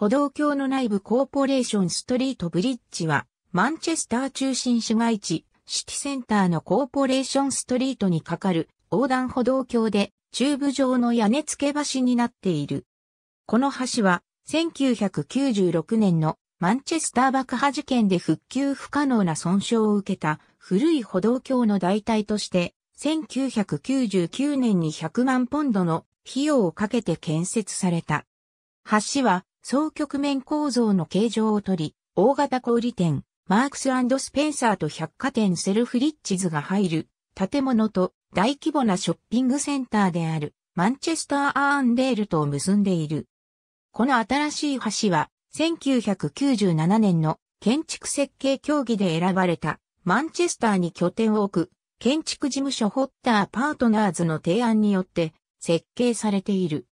歩道橋の内部コーポレーションストリートブリッジは、マンチェスター中心市街地、シティセンターのコーポレーションストリートに架かる横断歩道橋で、中部上の屋根付け橋になっている。この橋は、1996年のマンチェスター爆破事件で復旧不可能な損傷を受けた古い歩道橋の代替として、1999年に100万ポンドの費用をかけて建設された。橋は総局面構造の形状をとり、大型小売店、マークススペンサーと百貨店セルフリッチズが入る建物と大規模なショッピングセンターであるマンチェスター・アーンデールと結んでいる。この新しい橋は1997年の建築設計協議で選ばれたマンチェスターに拠点を置く建築事務所ホッターパートナーズの提案によって設計されている。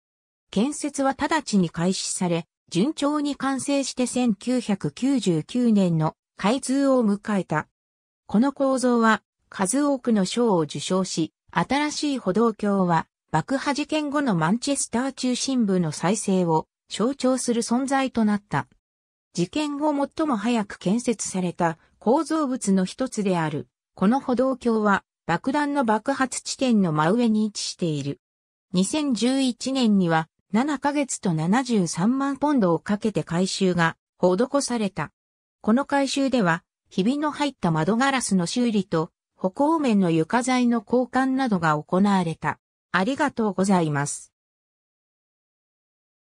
建設は直ちに開始され、順調に完成して1999年の開通を迎えた。この構造は数多くの賞を受賞し、新しい歩道橋は爆破事件後のマンチェスター中心部の再生を象徴する存在となった。事件後最も早く建設された構造物の一つである。この歩道橋は爆弾の爆発地点の真上に位置している。2011年には7ヶ月と73万ポンドをかけて回収が施された。この回収では、ひびの入った窓ガラスの修理と、歩行面の床材の交換などが行われた。ありがとうございます。